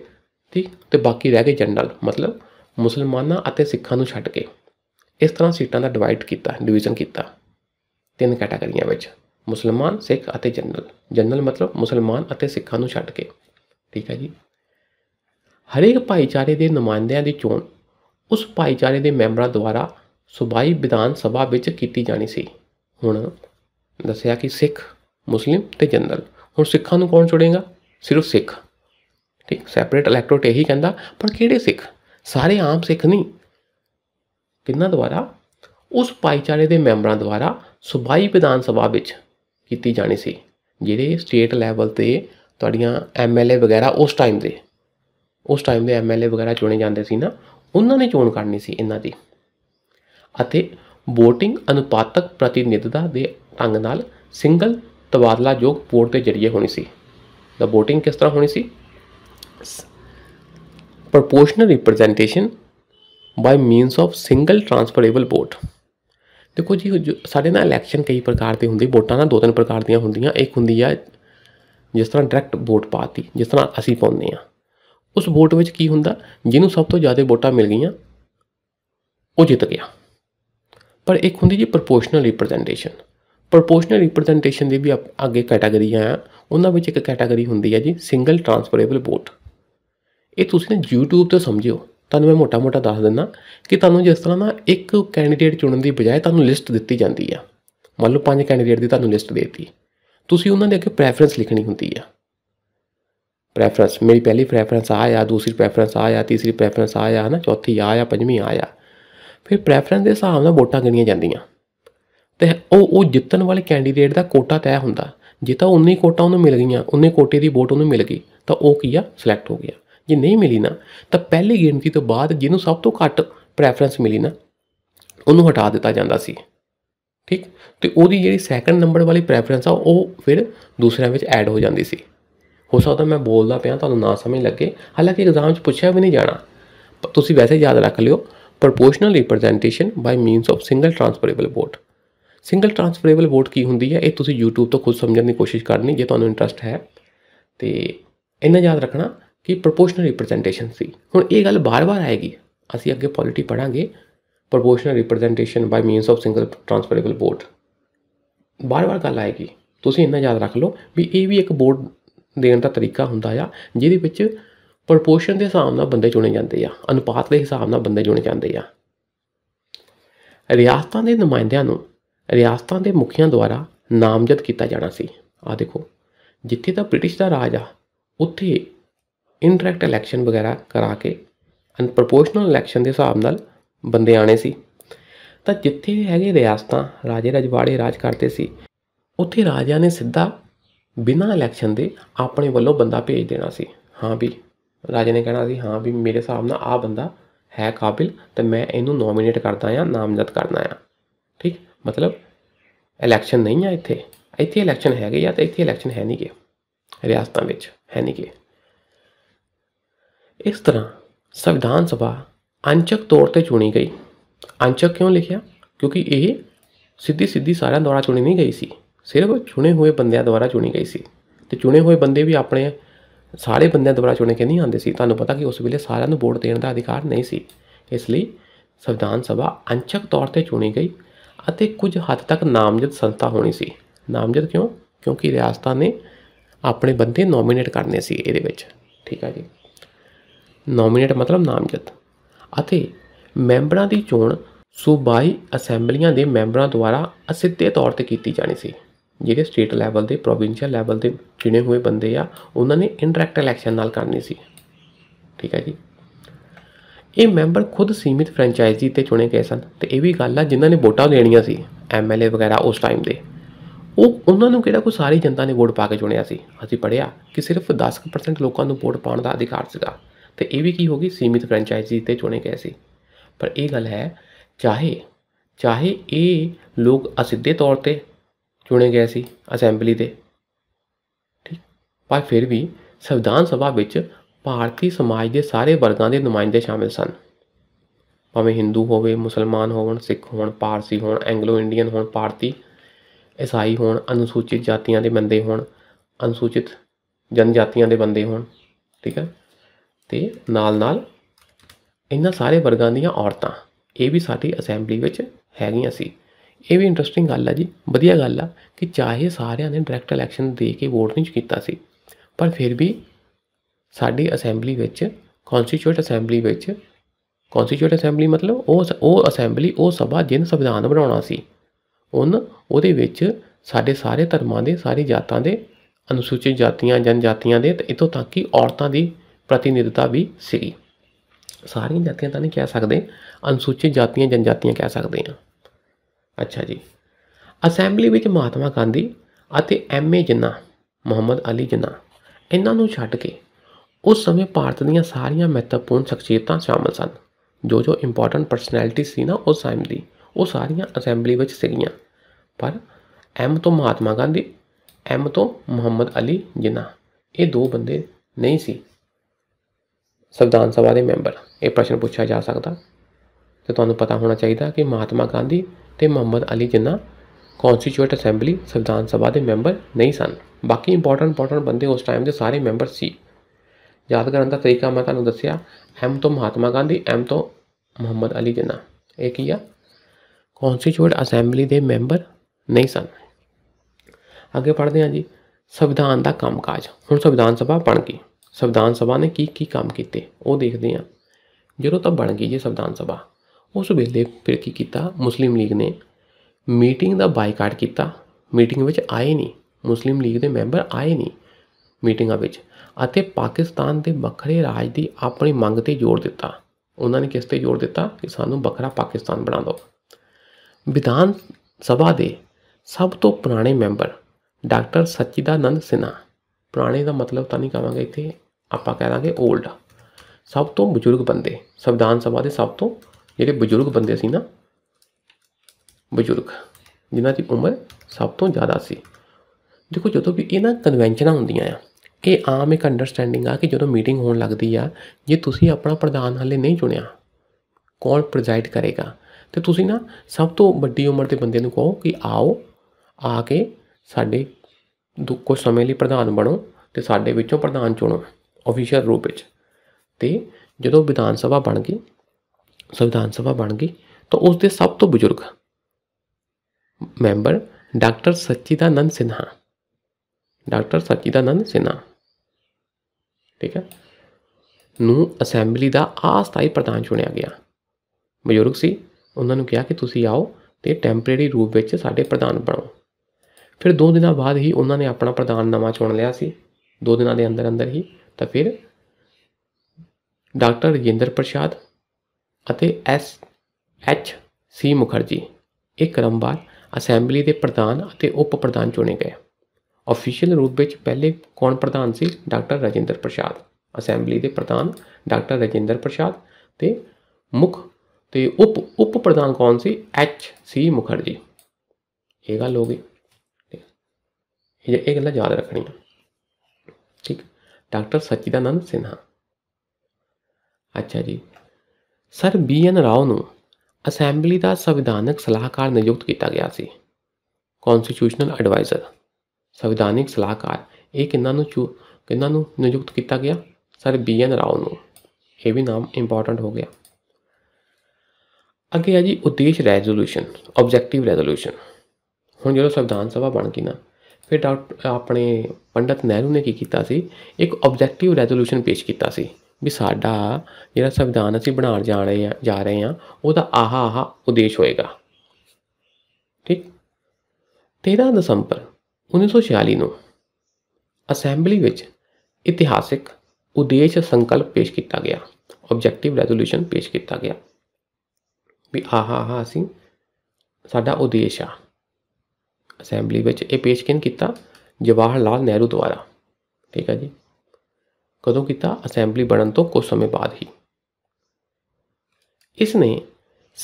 ਠੀਕ ਤੇ ਬਾਕੀ ਰਹਿ ਗਏ ਜਨਰਲ ਮਤਲਬ ਮੁਸਲਮਾਨਾਂ ਅਤੇ ਸਿੱਖਾਂ ਨੂੰ ਛੱਡ ਕੇ ਇਸ ਤਰ੍ਹਾਂ ਸੀਟਾਂ ਦਾ ਡਿਵਾਈਡ ਕੀਤਾ ਡਿਵੀਜ਼ਨ ਕੀਤਾ ਤਿੰਨ ਕੈਟਾਗਰੀਆਂ ਵਿੱਚ ਮੁਸਲਮਾਨ ਸਿੱਖ ਅਤੇ ਜਨਰਲ ਜਨਰਲ ਮਤਲਬ ਮੁਸਲਮਾਨ ਅਤੇ ਸਿੱਖਾਂ ਨੂੰ ਛੱਡ ਕੇ ਠੀਕ ਹੈ ਜੀ ਹਰੇਕ ਭਾਈਚਾਰੇ ਦੇ ਨੁਮਾਇੰਦਿਆਂ ਦੀ ਚੋਣ ਉਸ ਭਾਈਚਾਰੇ ਦੇ ਮੈਂਬਰਾਂ ਦੁਆਰਾ ਸੁਭਾਈ ਵਿਧਾਨ ਸਭਾ ਵਿੱਚ ਕੀਤੀ ਜਾਣੀ ਸੀ ਹੁਣ ਦੱਸਿਆ ਕਿ ਸਿੱਖ ਮੁਸਲਿਮ ਤੇ ਜਨਰਲ ਹੁਣ ਸਿੱਖਾਂ ਨੂੰ ਕੌਣ ਚੁੜੇਗਾ ਸਿਰਫ ਸਿੱਖ ਠੀਕ ਸੈਪਰੇਟ ਇਲੈਕਟੋਰੇਟ ਇਹੀ ਕਹਿੰਦਾ ਪਰ ਕਿਹੜੇ ਸਿੱਖ ਸਾਰੇ ਆਮ ਸਿੱਖ ਨਹੀਂ ਕਿੰਨਾ ਦੁਆਰਾ ਉਸ ਪਾਈਚਾਰੇ ਦੇ ਮੈਂਬਰਾਂ ਦੁਆਰਾ ਸੁਭਾਈ ਵਿਧਾਨ ਸਭਾ ਵਿੱਚ ਕੀਤੀ ਜਾਣੀ ਸੀ ਜਿਹੜੇ ਸਟੇਟ ਲੈਵਲ ਤੇ ਤੁਹਾਡੀਆਂ ਐਮਐਲਏ ਵਗੈਰਾ ਉਸ ਟਾਈਮ ਦੇ ਉਸ ਟਾਈਮ ਦੇ ਐਮਐਲਏ ਵਗੈਰਾ ਚੁਣੇ ਜਾਂਦੇ ਸੀ ਨਾ ਉਹਨਾਂ ਨੇ ਚੋਣ ਕਰਨੀ ਸੀ ਇਹਨਾਂ ਦੀ ਅਤੇ VOTING ਅਨੁਪਾਤਕ ਪ੍ਰਤੀਨਿਧਤਾ ਦੇ ਢੰਗ ਨਾਲ ਸਿੰਗਲ ਜੋਗ ਪੋਰਟ ਦੇ ਜ਼ਰੀਏ ਹੋਣੀ ਸੀ ਦਾ VOTING ਕਿਸ ਤਰ੍ਹਾਂ ਹੋਣੀ ਸੀ proportional representation by means of single transferable vote ਦੇਖੋ ਜੀ ਸਾਡੇ ਨਾਲ ਇਲੈਕਸ਼ਨ ਕਈ ਪ੍ਰਕਾਰ ਦੇ ਹੁੰਦੇ ਵੋਟਾਂ ਦਾ ਦੋ ਤਿੰਨ ਪ੍ਰਕਾਰ ਦੀਆਂ ਹੁੰਦੀਆਂ ਇੱਕ ਹੁੰਦੀ ਆ ਜਿਸ ਤਰ੍ਹਾਂ ਡਾਇਰੈਕਟ ਵੋਟ ਪਾਤੀ ਜਿਸ ਤਰ੍ਹਾਂ ਅਸੀਂ ਪਾਉਂਦੇ ਆ ਉਸ ਵੋਟ ਵਿੱਚ ਕੀ ਹੁੰਦਾ ਜਿਹਨੂੰ ਸਭ ਤੋਂ ਜ਼ਿਆਦਾ ਵੋਟਾਂ ਮਿਲ ਗਈਆਂ ਉਹ ਜਿੱਤ ਗਿਆ ਪਰ ਇੱਕ ਹੁੰਦੀ ਜੀ ਪ੍ਰੋਪੋਰਸ਼ਨਲ ਰਿਪਰੈਜ਼ੈਂਟੇਸ਼ਨ ਪ੍ਰੋਪੋਰਸ਼ਨਲ ਰਿਪਰੈਜ਼ੈਂਟੇਸ਼ਨ ਦੀ ਵੀ ਅੱਗੇ ਕੈਟਾਗਰੀਆਂ ਆ ਉਹਨਾਂ ਵਿੱਚ ਇੱਕ ਕੈਟਾਗਰੀ ਹੁੰਦੀ ਹੈ ਜੀ ਸਿੰਗਲ ਟ੍ਰਾਂਸਫਰੇਬਲ ਵੋਟ ਇਹ ਤੁਸੀਂ ਨੇ YouTube ਤੋਂ ਸਮਝਿਓ ਤੁਹਾਨੂੰ ਮੈਂ ਮੋਟਾ-ਮੋਟਾ ਦੱਸ ਦਿੰਦਾ ਕਿ ਤੁਹਾਨੂੰ ਜਿਸ ਤਰ੍ਹਾਂ ਨਾ ਇੱਕ ਕੈਂਡੀਡੇਟ ਚੁਣਨ ਦੀ ਬਜਾਏ ਤੁਹਾਨੂੰ ਲਿਸਟ ਦਿੱਤੀ ਜਾਂਦੀ ਆ ਮੰਨ ਲਓ ਪੰਜ ਕੈਂਡੀਡੇਟ ਦੀ ਤੁਹਾਨੂੰ ਲਿਸਟ ਦੇਤੀ ਤੁਸੀਂ ਉਹਨਾਂ ਦੇ ਅੱਗੇ ਪ੍ਰੈਫਰੈਂਸ ਲਿਖਣੀ ਹੁੰਦੀ ਆ ਪ੍ਰੈਫਰੈਂਸ ਮੇਰੀ ਪਹਿਲੀ ਪ੍ਰੈਫਰੈਂਸ ਆ ਜਾਂ ਦੂਸਰੀ ਪ੍ਰੈਫਰੈਂਸ ਆ ਜਾਂ ਤੀਸਰੀ ਪ੍ਰੈਫਰੈਂਸ ਆ ਜਾਂ ਨਾ ਚੌਥੀ ਆ ਜਾਂ ਪੰਜਵੀਂ ਆ ਜਾਂ ਫਿਰ ਪ੍ਰੈਫਰੈਂਸ ਦੇ ਹਿਸਾਬ ਨਾਲ ਵੋਟਾਂ ਗਿਣੀਆਂ ਜਾਂਦੀਆਂ ਤੇ ਉਹ ਉਹ ਜਿੱਤਣ ਵਾਲੇ ਕੈਂਡੀਡੇਟ ਦਾ ਕੋਟਾ ਤੈਅ ਹੁੰਦਾ ਜੇ ਤਾਂ ਉਨੀ ਕੋਟਾ ਉਹਨੂੰ ਮਿਲ ਗਈਆਂ ਉਨੇ ਕੋਟੇ ਦੀ ਵੋਟ ਉਹਨੂੰ ਮਿਲ ਗਈ ਤਾਂ ਉਹ ਕੀ ਆ ਸਿਲੈਕਟ ਹੋ ਗਿਆ ਜੇ ਨਹੀਂ ਮਿਲੀ ਨਾ ਤਾਂ ਪਹਿਲੀ ਗਿਣਤੀ ਤੋਂ ਬਾਅਦ ਜਿਹਨੂੰ ਸਭ ਤੋਂ ਘੱਟ ਪ੍ਰੈਫਰੈਂਸ ਮਿਲੀ ਨਾ ਉਹਨੂੰ ਹਟਾ ਦਿੱਤਾ ਜਾਂਦਾ ਸੀ ਠੀਕ ਤੇ ਉਹਦੀ ਜਿਹੜੀ ਸੈਕੰਡ ਨੰਬਰ ਵਾਲੀ ਪ੍ਰੈਫਰੈਂਸ ਆ ਉਹ ਫਿਰ ਦੂਸਰਿਆਂ ਵਿੱਚ ਐਡ ਹੋ ਜਾਂਦੀ ਸੀ ਹੋ ਸਕਦਾ ਮੈਂ ਬੋਲਦਾ ਪਿਆ ਤੁਹਾਨੂੰ ਨਾ ਸਮਝ ਲੱਗੇ ਹਾਲਾਂਕਿ ਐਗਜ਼ਾਮ 'ਚ ਪੁੱਛਿਆ ਵੀ ਨਹੀਂ ਜਾਣਾ ਤੁਸੀਂ ਵੈਸੇ ਯਾਦ ਰੱਖ ਲਿਓ proportional representation by means of single transferable vote single transferable vote ਕੀ ਹੁੰਦੀ ਹੈ ਇਹ ਤੁਸੀਂ YouTube ਤੋਂ ਖੁਦ ਸਮਝਣ ਦੀ ਕੋਸ਼ਿਸ਼ ਕਰਨੀ ਜੇ ਤੁਹਾਨੂੰ ਇੰਟਰਸਟ ਹੈ ਤੇ ਇਹਨਾਂ ਯਾਦ ਰੱਖਣਾ ਕਿ ਪ੍ਰੋਪੋਰਸ਼ਨਲ ਰਿਪਰੈਜ਼ੈਂਟੇਸ਼ਨ ਸੀ ਹੁਣ ਇਹ ਗੱਲ ਬਾਰ-ਬਾਰ ਆਏਗੀ ਅਸੀਂ ਅੱਗੇ ਪੋਲਿਟੀ ਪੜਾਂਗੇ proportional representation by means of single transferable vote ਬਾਰ-ਬਾਰ ਗੱਲ ਆਏਗੀ ਤੁਸੀਂ ਇਹਨਾਂ ਯਾਦ ਰੱਖ ਲਓ ਵੀ ਇਹ ਵੀ ਇੱਕ ਵੋਟ ਦੇਣ ਦਾ ਤਰੀਕਾ ਹੁੰਦਾ ਆ ਜਿਹਦੇ ਵਿੱਚ ਪ੍ਰੋਪੋਰਸ਼ਨ ਦੇ ਹਿਸਾਬ ਨਾਲ ਬੰਦੇ ਚੁਣੇ ਜਾਂਦੇ ਆ ਅਨੁਪਾਤ ਦੇ ਹਿਸਾਬ ਨਾਲ ਬੰਦੇ ਚੁਣੇ ਜਾਂਦੇ ਆ ਰਿਆਸਤਾਂ ਦੇ ਨੁਮਾਇੰਦਿਆਂ ਨੂੰ ਰਿਆਸਤਾਂ ਦੇ ਮੁਖੀਆਂ ਦੁਆਰਾ ਨਾਮਜ਼ਦ ਕੀਤਾ ਜਾਣਾ ਸੀ ਆ ਦੇਖੋ ਜਿੱਥੇ ਤਾਂ ਬ੍ਰਿਟਿਸ਼ ਦਾ ਰਾਜ ਆ ਉੱਥੇ ਇਨਡਾਇਰੈਕਟ ਇਲੈਕਸ਼ਨ ਵਗੈਰਾ ਕਰਾ ਕੇ ਅਨ ਪ੍ਰੋਪੋਰਸ਼ਨਲ ਇਲੈਕਸ਼ਨ ਦੇ ਹਿਸਾਬ ਨਾਲ ਬੰਦੇ ਆਣੇ ਸੀ ਤਾਂ ਜਿੱਥੇ ਹੈਗੇ ਰਿਆਸਤਾਂ ਰਾਜੇ ਰਜਵਾੜੇ ਰਾਜ ਕਰਦੇ ਸੀ ਉੱਥੇ ਰਾਜਿਆਂ ਨੇ ਸਿੱਧਾ ਬਿਨਾਂ ਇਲੈਕਸ਼ਨ ਦੇ ਆਪਣੇ ਵੱਲੋਂ ਬੰਦਾ ਭੇਜ ਦੇਣਾ ਸੀ ਹਾਂ ਵੀ ਰਾਜੇ ਨੇ ਕਹਿਣਾ ਸੀ ਹਾਂ ਵੀ ਮੇਰੇ ਹਿਸਾਬ ਨਾਲ ਆ ਬੰਦਾ ਹੈ ਕਾਬਿਲ ਤੇ ਮੈਂ ਇਹਨੂੰ ਨੋਮੀਨੇਟ ਕਰਦਾ ਆ ਨਾਮਜ਼ਦ ਕਰਨਾ ਆ ਠੀਕ ਮਤਲਬ ਇਲੈਕਸ਼ਨ ਨਹੀਂ ਆ ਇੱਥੇ ਇੱਥੇ ਇਲੈਕਸ਼ਨ ਹੈਗੇ ਆ ਤੇ ਇੱਥੇ ਇਲੈਕਸ਼ਨ ਹੈ ਨਹੀਂਗੇ ਰਿਆਸਤਾਂ ਵਿੱਚ ਹੈ ਨਹੀਂਗੇ ਇਸ ਤਰ੍ਹਾਂ ਸੰਵਿਧਾਨ ਸਭਾ ਅੰਚਕ ਤੌਰ ਤੇ ਚੁਣੀ ਗਈ ਅੰਚਕ ਕਿਉਂ ਲਿਖਿਆ ਕਿਉਂਕਿ ਇਹ ਸਿੱਧੀ ਸਿੱਧੀ ਸਾਰਿਆਂ ਦੁਆਰਾ ਚੁਣੀ ਨਹੀਂ ਗਈ ਸੀ ਸਿਰਫ ਚੁਣੇ ਹੋਏ ਬੰਦਿਆਂ ਦੁਆਰਾ ਚੁਣੀ ਗਈ ਸੀ ਤੇ ਚੁਣੇ ਹੋਏ ਬੰਦੇ ਵੀ ਆਪਣੇ ਸਾਰੇ ਬੰਦਿਆਂ ਦੁਆਰਾ ਚੁਣੇ ਕੇ ਨਹੀਂ ਆਉਂਦੇ ਸੀ ਤੁਹਾਨੂੰ ਪਤਾ ਕਿ ਉਸ ਵੇਲੇ ਸਾਰਿਆਂ ਨੂੰ ਵੋਟ ਦੇਣ ਦਾ ਅਧਿਕਾਰ ਨਹੀਂ ਸੀ ਇਸ ਲਈ ਸੰਵਿਧਾਨ ਸਭਾ ਅੰਚਕ ਤੌਰ ਤੇ ਚੁਣੀ ਗਈ ਅਤੇ ਕੁਝ ਹੱਦ ਤੱਕ ਨਾਮਜ਼ਦ ਸੰਸਥਾ ਹੋਣੀ ਸੀ ਨਾਮਜ਼ਦ ਕਿਉਂ ਕਿਉਂਕਿ ਰਿਆਸਤਾਂ ਨੇ ਆਪਣੇ ਬੰਦੇ ਨੋਮੀਨੇਟ ਕਰਨੇ ਸੀ ਇਹਦੇ ਵਿੱਚ ਠੀਕ ਹੈ ਜੀ ਨੋਮੀਨੇਟ ਮਤਲਬ ਨਾਮਜ਼ਦ ਅਤੇ ਮੈਂਬਰਾਂ ਦੀ ਚੋਣ ਸੂਬਾਈ ਅਸੈਂਬਲੀਆਂ ਦੇ ਮੈਂਬਰਾਂ ਦੁਆਰਾ ਅਸਿੱਧੇ ਤੌਰ ਤੇ ਕੀਤੀ ਜਾਣੀ ਸੀ ਜਿਹੜੇ ਸਟੇਟ ਲੈਵਲ ਦੇ ਪ੍ਰੋਵਿੰਸ਼ੀਅਲ ਲੈਵਲ ਦੇ ਚੁਣੇ ਹੋਏ ਬੰਦੇ ਆ ਉਹਨਾਂ ਨੇ ਇਨਡਾਇਰੈਕਟ ਇਲੈਕਸ਼ਨ ਨਾਲ ਕਰਨੀ ਸੀ ਠੀਕ ਹੈ ਜੀ ਇਹ ਮੈਂਬਰ ਖੁਦ ਸੀਮਿਤ ਫਰੈਂਚਾਈਜ਼ੀ ਤੇ ਚੁਣੇ ਗਏ ਸਨ ਤੇ ਇਹ ਵੀ ਗੱਲ ਆ ਜਿਨ੍ਹਾਂ ਨੇ ਵੋਟਾਂ ਦੇਣੀਆਂ ਸੀ ਐਮਐਲਏ ਵਗੈਰਾ ਉਸ ਟਾਈਮ ਦੇ ਉਹ ਉਹਨਾਂ ਨੂੰ ਕਿਹੜਾ ਕੋਈ ਸਾਰੀ ਜਨਤਾ ਨੇ ਵੋਟ ਪਾ ਕੇ ਚੁਣਿਆ ਸੀ ਅਸੀਂ ਪੜਿਆ ਕਿ ਸਿਰਫ 10% ਲੋਕਾਂ ਨੂੰ ਵੋਟ ਪਾਉਣ ਦਾ ਅਧਿਕਾਰ ਸੀਗਾ ਤੇ ਇਹ ਵੀ ਕੀ ਹੋ ਗਈ ਸੀਮਿਤ ਫਰੈਂਚਾਈਜ਼ੀ ਤੇ ਚੁਣੇ ਗਏ ਸੀ ਪਰ ਇਹ ਗੱਲ ਹੈ ਚਾਹੇ ਚਾਹੇ ਇਹ ਲੋਕ ਅਸਿੱਧੇ ਤੌਰ ਤੇ ਚੁਣੇ ਗਏ ਸੀ ਅਸੈਂਬਲੀ ਦੇ ਠੀਕ ਪਰ ਫਿਰ ਵੀ ਸੰਵਿਧਾਨ ਸਭਾ ਵਿੱਚ ਭਾਰਤੀ ਸਮਾਜ ਦੇ ਸਾਰੇ ਵਰਗਾਂ ਦੇ ਨੁਮਾਇੰਦੇ ਸ਼ਾਮਿਲ ਸਨ ਭਾਵੇਂ ਹਿੰਦੂ ਹੋਵੇ ਮੁਸਲਮਾਨ ਹੋਣ ਸਿੱਖ ਹੋਣ ਪਾਰਸੀ ਹੋਣ ਐਂਗਲੋ ਇੰਡੀਅਨ ਹੋਣ ਭਾਰਤੀ ਈਸਾਈ ਹੋਣ ਅਨੁਸੂਚਿਤ ਜਾਤੀਆਂ ਦੇ ਬੰਦੇ ਹੋਣ ਅਨੁਸੂਚਿਤ ਜਨਜਾਤੀਆਂ ਦੇ ਬੰਦੇ ਹੋਣ ਠੀਕ ਹੈ ਤੇ ਨਾਲ ਨਾਲ ਇਹਨਾਂ ਸਾਰੇ ਵਰਗਾਂ ਦੀਆਂ ਔਰਤਾਂ ਇਹ ਵੀ ਸਾਡੀ ਅਸੈਂਬਲੀ ਵਿੱਚ ਹੈਗੀਆਂ ਸੀ ਇਹ ਵੀ ਇੰਟਰਸਟਿੰਗ ਗੱਲ ਆ ਜੀ ਵਧੀਆ ਗੱਲ ਆ ਕਿ ਚਾਹੇ ਸਾਰਿਆਂ ਨੇ ਡਾਇਰੈਕਟ ਇਲੈਕਸ਼ਨ ਦੇ ਕੇ ਵੋਟ ਨਹੀਂ ਕੀਤਾ ਸੀ ਪਰ ਫਿਰ ਵੀ ਸਾਡੀ ਅਸੈਂਬਲੀ ਵਿੱਚ ਕਨਸਟੀਟਿਊਟ ਅਸੈਂਬਲੀ ਵਿੱਚ ਕਨਸਟੀਟਿਊਟ ਅਸੈਂਬਲੀ ਮਤਲਬ ਉਹ ਉਹ ਅਸੈਂਬਲੀ ਉਹ ਸਭਾ ਜਿਹਨ ਸੰਵਿਧਾਨ ਬਣਾਉਣਾ ਸੀ ਉਹਨ ਉਹਦੇ ਵਿੱਚ ਸਾਡੇ ਸਾਰੇ ਧਰਮਾਂ ਦੇ ਸਾਰੀ ਜਾਤਾਂ ਦੇ ਅਨੁਸੂਚਿਤ ਜਾਤੀਆਂ ਜਨਜਾਤੀਆਂ ਦੇ ਤੇ ਇਤੋਂ ਤੱਕ ਕਿ ਔਰਤਾਂ ਦੀ ਪ੍ਰਤੀਨਿਧਤਾ ਵੀ ਸੀ ਸਾਰੀਆਂ ਜਾਤੀਆਂ ਤਾਂ ਨਹੀਂ ਕਹਿ ਸਕਦੇ ਅਨੁਸੂਚਿਤ ਜਾਤੀਆਂ ਜਨਜਾਤੀਆਂ ਕਹਿ ਸਕਦੇ ਆ ਅੱਛਾ ਜੀ ਅਸੈਂਬਲੀ ਵਿੱਚ ਮਹਾਤਮਾ ਗਾਂਧੀ ਅਤੇ ਐਮਏ ਜਿੰਨਾ ਮੁਹੰਮਦ ਅਲੀ ਜਿੰਨਾ ਇਹਨਾਂ ਨੂੰ ਛੱਡ ਕੇ ਉਸ ਸਮੇਂ ਭਾਰਤ ਦੀਆਂ ਸਾਰੀਆਂ ਮਹੱਤਵਪੂਰਨ ਸ਼ਖਸੀਅਤਾਂ ਸ਼ਾਮਲ ਸਨ ਜੋ ਜੋ ਇੰਪੋਰਟੈਂਟ ਪਰਸਨੈਲਿਟੀ ਸੀ ਨਾ ਉਸ ਟਾਈਮ ਦੀ ਉਹ ਸਾਰੀਆਂ ਅਸੈਂਬਲੀ ਵਿੱਚ ਸੀਗੀਆਂ ਪਰ ਐਮ ਤੋਂ ਮਹਾਤਮਾ ਗਾਂਧੀ ਐਮ ਤੋਂ ਮੁਹੰਮਦ ਅਲੀ ਜਿਨਾ ਇਹ ਦੋ ਬੰਦੇ ਨਹੀਂ ਸੀ ਸੰਵਿਧਾਨ ਸਭਾ ਦੇ ਮੈਂਬਰ ਇਹ ਪ੍ਰਸ਼ਨ ਪੁੱਛਿਆ ਜਾ ਸਕਦਾ ਤੇ ਤੁਹਾਨੂੰ ਪਤਾ ਹੋਣਾ ਚਾਹੀਦਾ ਕਿ ਮਹਾਤਮਾ ਗਾਂਧੀ ਤੇ ਮੁਹੰਮਦ ਅਲੀ ਜਿਨਾ ਕਨਸਟੀਟਿਊਟ ਅਸੈਂਬਲੀ ਸੰਵਿਧਾਨ ਸਭਾ ਦੇ ਮੈਂਬਰ ਨਹੀਂ ਸਨ ਬਾਕੀ ਇੰਪੋਰਟੈਂਟ ਇੰਪੋਰਟੈਂਟ ਬੰਦੇ ਉਸ ਟਾਈਮ ਦੇ ਸਾਰੇ ਮੈਂਬਰ ਸੀ ਯਾਦ ਕਰਨ ਦਾ ਤਰੀਕਾ ਮੈਂ ਤੁਹਾਨੂੰ ਦੱਸਿਆ ਐਮ ਤੋਂ ਮਹਾਤਮਾ ਗਾਂਧੀ ਐਮ ਤੋਂ ਮੁਹੰਮਦ ਅਲੀ ਜਨਾ ਇਹ ਕੀ ਆ ਕਨਸਟੀਟਿਊਟ ਅਸੈਂਬਲੀ ਦੇ ਮੈਂਬਰ ਨਹੀਂ ਸਨ ਅੱਗੇ ਪੜ੍ਹਦੇ ਹਾਂ ਜੀ ਸੰਵਿਧਾਨ ਦਾ ਕੰਮਕਾਜ ਹੁਣ ਸੰਵਿਧਾਨ ਸਭਾ ਬਣ ਗਈ ਸੰਵਿਧਾਨ ਸਭਾ ਨੇ ਕੀ ਕੀ ਕੰਮ ਕੀਤੇ ਉਹ ਦੇਖਦੇ ਹਾਂ ਜਦੋਂ ਤਾਂ ਬਣ ਗਈ ਜੀ ਸੰਵਿਧਾਨ ਸਭਾ ਉਸ ਵੇਲੇ ਫਿਰ ਕੀ ਕੀਤਾ ਮੁਸਲਿਮ ਲੀਗ ਨੇ ਮੀਟਿੰਗ ਦਾ ਬਾਈਕਾਟ ਕੀਤਾ ਮੀਟਿੰਗ ਵਿੱਚ ਆਏ ਨਹੀਂ ਮੁਸਲਿਮ ਲੀਗ ਦੇ ਮੈਂਬਰ ਆਏ ਨਹੀਂ ਮੀਟਿੰਗਾਂ ਵਿੱਚ ਅਤੇ ਪਾਕਿਸਤਾਨ ਦੇ ਵੱਖਰੇ ਰਾਜ ਦੀ ਆਪਣੀ ਮੰਗ ਤੇ ਜ਼ੋਰ ਦਿੱਤਾ ਉਹਨਾਂ ਨੇ ਕਿਸ ਤੇ ਜ਼ੋਰ ਦਿੱਤਾ ਕਿ ਸਾਨੂੰ ਵੱਖਰਾ ਪਾਕਿਸਤਾਨ ਬਣਾ ਦਿਓ ਵਿਧਾਨ ਸਭਾ ਦੇ ਸਭ ਤੋਂ ਪੁਰਾਣੇ ਮੈਂਬਰ ਡਾਕਟਰ ਸਚਿਦਾਨੰਦ ਸਿਨਾ ਪੁਰਾਣੇ ਦਾ ਮਤਲਬ ਤਾਂ ਨਹੀਂ ਕਹਾਂਗੇ ਇੱਥੇ ਆਪਾਂ ਕਹਿ 올ਡ ਸਭ ਤੋਂ ਬਜ਼ੁਰਗ ਬੰਦੇ ਸੰਵਿਧਾਨ ਸਭਾ ਦੇ ਸਭ ਤੋਂ ਜਿਹੜੇ ਬਜ਼ੁਰਗ ਬੰਦੇ ਸੀ ਨਾ ਬਜ਼ੁਰਗ ਜਿਨ੍ਹਾਂ ਦੀ ਉਮਰ ਸਭ ਤੋਂ ਜ਼ਿਆਦਾ ਸੀ ਦੇਖੋ ਜਦੋਂ ਵੀ ਇਹਨਾਂ ਕਨਵੈਨਸ਼ਨਾਂ ਹੁੰਦੀਆਂ ਆ ਇਹ ਆਮ ਇੱਕ ਅੰਡਰਸਟੈਂਡਿੰਗ ਆ ਕਿ ਜਦੋਂ ਮੀਟਿੰਗ ਹੋਣ ਲੱਗਦੀ ਆ ਜੇ ਤੁਸੀਂ ਆਪਣਾ ਪ੍ਰਧਾਨ ਹਲੇ ਨਹੀਂ ਚੁਣਿਆ ਕੌਣ ਪ੍ਰੈਜ਼ਾਈਡ ਕਰੇਗਾ ਤੇ ਤੁਸੀਂ ਨਾ ਸਭ ਤੋਂ ਵੱਡੀ ਉਮਰ ਦੇ ਬੰਦੇ ਨੂੰ ਕਹੋ ਕਿ ਆਓ ਆ ਕੇ ਸਾਡੇ ਕੋ ਸਮੇਂ ਲਈ ਪ੍ਰਧਾਨ ਬਣੋ ਤੇ ਸਾਡੇ ਵਿੱਚੋਂ ਪ੍ਰਧਾਨ ਚੁਣੋ ਅਫੀਸ਼ੀਅਲ ਰੂਪ ਵਿੱਚ ਤੇ ਜਦੋਂ ਵਿਧਾਨ ਸਭਾ ਬਣ ਗਈ ਸੰਵਿਧਾਨ ਸਭਾ ਬਣ ਗਈ ਤਾਂ ਉਸ ਦੇ ਸਭ ਤੋਂ ਬਜ਼ੁਰਗ member doctor Sachchidanand Sinha doctor Sachchidanand Sinha ਠੀਕ ਹੈ ਨੂੰ ਅਸੈਂਬਲੀ ਦਾ ਆਸਥਾਈ ਪ੍ਰਧਾਨ ਚੁਣਿਆ ਗਿਆ ਬਜ਼ੁਰਗ ਸੀ ਉਹਨਾਂ ਨੂੰ ਕਿਹਾ ਕਿ ਤੁਸੀਂ ਆਓ ਤੇ ਟੈਂਪਰੇਰੀ ਰੂਪ ਵਿੱਚ ਸਾਡੇ ਪ੍ਰਧਾਨ ਬਣੋ ਫਿਰ 2 ਦਿਨਾਂ ਬਾਅਦ ਹੀ ਉਹਨਾਂ ਨੇ ਆਪਣਾ ਪ੍ਰਧਾਨ ਨਵਾਂ ਚੁਣ ਲਿਆ ਸੀ 2 ਦਿਨਾਂ ਦੇ ਅੰਦਰ ਅੰਦਰ ਹੀ ਤਾਂ ਫਿਰ ਡਾਕਟਰ ਰਜਿੰਦਰ ਪ੍ਰਸ਼ਾਦ ਅਤੇ ਐਸ ਐਚ ਸੀ ਮੁਖਰਜੀ ਇੱਕ ਰੰਬਾਰ ਅਸੈਂਬਲੀ ਦੇ ਪ੍ਰਧਾਨ ਅਤੇ ਉਪ ਪ੍ਰਧਾਨ ਚੁਣੇ ਗਏ ਆਫੀਸ਼ੀਅਲ ਰੂਪ ਵਿੱਚ ਪਹਿਲੇ ਕੌਣ ਪ੍ਰਧਾਨ ਸੀ ਡਾਕਟਰ ਰਜਿੰਦਰ ਪ੍ਰਸ਼ਾਦ ਅਸੈਂਬਲੀ ਦੇ ਪ੍ਰਧਾਨ ਡਾਕਟਰ ਰਜਿੰਦਰ ਪ੍ਰਸ਼ਾਦ ਤੇ ਮੁੱਖ ਤੇ ਉਪ ਉਪ ਪ੍ਰਧਾਨ ਕੌਣ ਸੀ ਐਚ ਸੀ ਮੁਖਰਜੀ ਇਹ ਗੱਲ ਹੋ ਗਈ ਇਹ ਇਹ ਗੱਲਾਂ ਯਾਦ ਰੱਖਣੀਆਂ ਠੀਕ ਡਾਕਟਰ ਸਚਿਦਾਨੰਦ ਸਿਨਹਾ ਅੱਛਾ ਜੀ ਸਰ ਬੀ ਐਨ ਰਾਓ ਨੂੰ ਅਸੈਂਬਲੀ ਦਾ ਸੰਵਿਧਾਨਕ ਸਲਾਹਕਾਰ ਨਿਯੁਕਤ ਕੀਤਾ ਗਿਆ ਸੀ ਕਨਸਟੀਟਿਊਸ਼ਨਲ ਐਡਵਾਈਜ਼ਰ ਸੰਵਿਧਾਨਿਕ ਸਲਾਹਕਾਰ ਇਹ ਕਿੰਨਾਂ ਨੂੰ ਕਿੰਨਾਂ ਨੂੰ ਨਿਯੁਕਤ ਕੀਤਾ ਗਿਆ ਸਰ ਬੀ ਐਨ ਰਾਓ ਨੂੰ ਇਹ ਵੀ ਨਾਮ ਇੰਪੋਰਟੈਂਟ ਹੋ ਗਿਆ ਅੱਗੇ ਆ ਜੀ ਉਦੇਸ਼ ਰੈਜ਼ੋਲੂਸ਼ਨ ਆਬਜੈਕਟਿਵ ਰੈਜ਼ੋਲੂਸ਼ਨ ਹੁਣ ਜਦੋਂ ਸੰਵਿਧਾਨ ਸਭਾ ਬਣ ਗਈ ਨਾ ਫਿਰ ਆਪਣੇ ਪੰਡਤ ਨਹਿਰੂ ਨੇ ਕੀ ਕੀਤਾ ਸੀ ਇੱਕ ਆਬਜੈਕਟਿਵ ਰੈਜ਼ੋਲੂਸ਼ਨ ਪੇਸ਼ ਕੀਤਾ ਸੀ ਵੀ ਸਾਡਾ ਜਿਹੜਾ ਸੰਵਿਧਾਨ ਅਸੀਂ ਬਣਾਉਣ ਜਾ ਰਹੇ ਆ ਜਾ ਰਹੇ ਆ ਉਹਦਾ ਆਹਾ ਆਹਾ ਉਦੇਸ਼ ਹੋਏਗਾ ਠੀਕ 13 ਦਸੰਬਰ 1946 ਨੂੰ ਅਸੈਂਬਲੀ ਵਿੱਚ ਇਤਿਹਾਸਿਕ ਉਦੇਸ਼ ਸੰਕਲਪ ਪੇਸ਼ ਕੀਤਾ ਗਿਆ ਆਬਜੈਕਟਿਵ ਰੈਜ਼ੋਲੂਸ਼ਨ ਪੇਸ਼ ਕੀਤਾ ਗਿਆ ਵੀ ਆਹਾ ਆਹਾ ਅਸੀਂ ਸਾਡਾ ਉਦੇਸ਼ ਆ ਅਸੈਂਬਲੀ ਵਿੱਚ ਇਹ ਪੇਸ਼ ਕਿਨ ਕੀਤਾ ਜਵਾਹਰ ਲਾਲ ਨਹਿਰੂ ਦੁਆਰਾ ਠੀਕ ਹੈ ਜੀ ਕਦੋਂ ਕੀਤਾ ਅਸੈਂਬਲੀ ਬਣਨ ਤੋਂ ਕੁਝ ਸਮੇਂ ਬਾਅਦ ਹੀ ਇਸ ਨੇ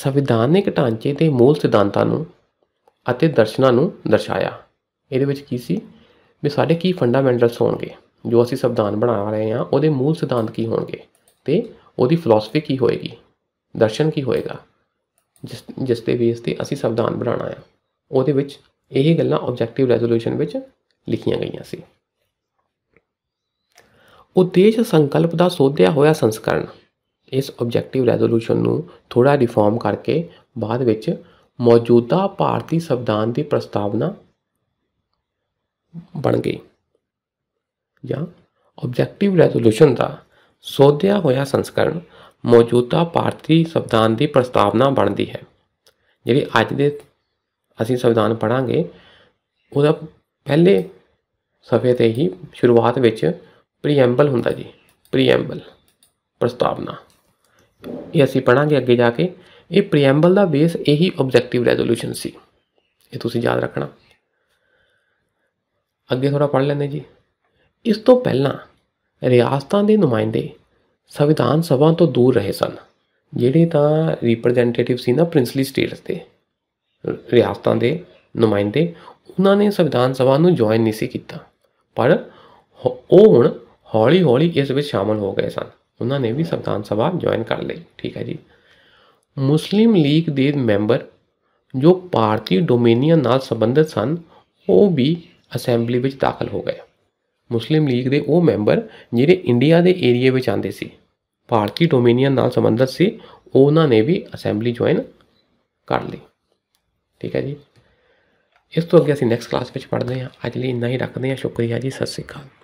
ਸੰਵਿਧਾਨਿਕ ਢਾਂਚੇ ਦੇ ਮੂਲ ਸਿਧਾਂਤਾਂ ਨੂੰ ਅਤੇ ਦਰਸ਼ਨਾਂ ਨੂੰ ਦਰਸਾਇਆ ਇਹਦੇ ਵਿੱਚ ਕੀ ਸੀ ਵੀ ਸਾਡੇ ਕੀ ਫੰਡਾਮੈਂਟਲਸ ਹੋਣਗੇ ਜੋ ਅਸੀਂ ਸੰਵਿਧਾਨ ਬਣਾ ਰਹੇ ਹਾਂ ਉਹਦੇ ਮੂਲ ਸਿਧਾਂਤ ਕੀ ਹੋਣਗੇ ਤੇ ਉਹਦੀ ਫਿਲਾਸਫੀ ਕੀ ਹੋਏਗੀ ਦਰਸ਼ਨ ਕੀ ਹੋਏਗਾ ਜਿਸ ਜਿਸ ਤੇ ਬੇਸ ਤੇ ਅਸੀਂ ਸੰਵਿਧਾਨ ਬਣਾਣਾ ਹੈ ਉਹਦੇ ਵਿੱਚ ਇਹ ਗੱਲਾਂ ਆਬਜੈਕਟਿਵ ਰੈਜ਼ੋਲੂਸ਼ਨ ਵਿੱਚ ਲਿਖੀਆਂ ਗਈਆਂ ਸੀ ਉਦੇਸ਼ ਸੰਕਲਪ ਦਾ ਸੋਧਿਆ ਹੋਇਆ ਸੰਸਕਰਣ ਇਸ ਆਬਜੈਕਟਿਵ ਰੈਜ਼ੋਲੂਸ਼ਨ ਨੂੰ ਥੋੜਾ ਰਿਫਾਰਮ ਕਰਕੇ ਬਾਅਦ ਵਿੱਚ ਮੌਜੂਦਾ ਭਾਰਤੀ ਸੰਵਿਧਾਨ ਦੀ ਪ੍ਰਸਤਾਵਨਾ ਬਣ ਗਈ ਜਾਂ ਆਬਜੈਕਟਿਵ ਰੈਜ਼ੋਲੂਸ਼ਨ ਦਾ ਸੋਧਿਆ ਹੋਇਆ ਸੰਸਕਰਣ ਮੌਜੂਦਾ ਭਾਰਤੀ ਸੰਵਿਧਾਨ ਦੀ ਪ੍ਰਸਤਾਵਨਾ ਬਣਦੀ ਹੈ ਜਿਹੜੀ ਅੱਜ ਦੇ ਅਸੀਂ ਸੰਵਿਧਾਨ ਪੜਾਂਗੇ ਉਹਦਾ ਪਹਿਲੇ ਸਫੇ ਤੇ ਹੀ ਸ਼ੁਰੂਆਤ ਵਿੱਚ ਪ੍ਰੀਐਂਬਲ ਹੁੰਦਾ ਜੀ ਪ੍ਰੀਐਂਬਲ ਪ੍ਰਸਤਾਵਨਾ ਇਹ ਅਸੀਂ ਪੜਾਂਗੇ ਅੱਗੇ ਜਾ ਕੇ ਇਹ ਪ੍ਰੀਐਂਬਲ ਦਾ ਬੇਸ ਇਹੀ ਆਬਜੈਕਟਿਵ ਰੈਜ਼ੋਲੂਸ਼ਨ ਸੀ ਇਹ ਤੁਸੀਂ ਯਾਦ ਰੱਖਣਾ ਅੱਗੇ ਥੋੜਾ ਪੜ੍ਹ ਲੈਂਦੇ ਜੀ ਇਸ ਤੋਂ ਪਹਿਲਾਂ ਰਿਆਸਤਾਂ ਦੇ ਨੁਮਾਇੰਦੇ ਸੰਵਿਧਾਨ ਸਭਾ ਤੋਂ ਦੂਰ ਰਹੇ ਸਨ ਜਿਹੜੇ ਤਾਂ ਰਿਪਰੈਜ਼ੈਂਟੇਟਿਵ ਸੀ ਨਾ ਪ੍ਰਿੰਸਲੀ ਸਟੇਟਸ ਦੇ ਰਿਆਸਤਾਂ ਦੇ ਨੁਮਾਇੰਦੇ ਉਹਨਾਂ ਨੇ ਸੰਵਿਧਾਨ ਸਭਾ ਨੂੰ ਜੁਆਇਨ ਨਹੀਂ ਸੀ ਕੀਤਾ ਪਰ ਉਹ ਹੁਣ ਹੌਲੀ ਹੌਲੀ ਇਸ ਵਿੱਚ ਸ਼ਾਮਲ ਹੋ ਗਏ ਸਨ ਉਹਨਾਂ ਨੇ ਵੀ ਸੰਵਿਧਾਨ ਸਭਾ ਜੁਆਇਨ ਕਰ ਲਈ ਠੀਕ ਹੈ ਜੀ ਮੁਸਲਿਮ ਲੀਗ ਦੇ ਮੈਂਬਰ ਜੋ ਭਾਰਤੀ ਡੋਮੇਨੀਅਨ ਨਾਲ ਸੰਬੰਧਿਤ ਸਨ ਉਹ ਵੀ ਅਸੈਂਬਲੀ ਵਿੱਚ ਦਾਖਲ ਹੋ ਗਏ ਮੁਸਲਿਮ ਲੀਗ ਦੇ ਉਹ ਮੈਂਬਰ ਜਿਹੜੇ ਇੰਡੀਆ ਦੇ ਏਰੀਆ ਵਿੱਚ ਆਂਦੇ ਸੀ ਭਾਰਤੀ ਡੋਮੀਨੀਅਨ ਨਾਲ ਸੰਬੰਧਿਤ ਸੀ ਉਹਨਾਂ ਨੇ ਵੀ ਅਸੈਂਬਲੀ ਜੁਆਇਨ ਕਰ ਲਈ ਠੀਕ ਹੈ ਜੀ ਇਸ ਤੋਂ ਅੱਗੇ ਅਸੀਂ ਨੈਕਸਟ ਕਲਾਸ ਵਿੱਚ ਪੜ੍ਹਦੇ ਹਾਂ ਅੱਜ ਲਈ ਇੰਨਾ ਹੀ ਰੱਖਦੇ ਹਾਂ ਸ਼ੁਕਰੀਆ ਜੀ ਸਤਿ ਸ਼੍ਰੀ ਅਕਾਲ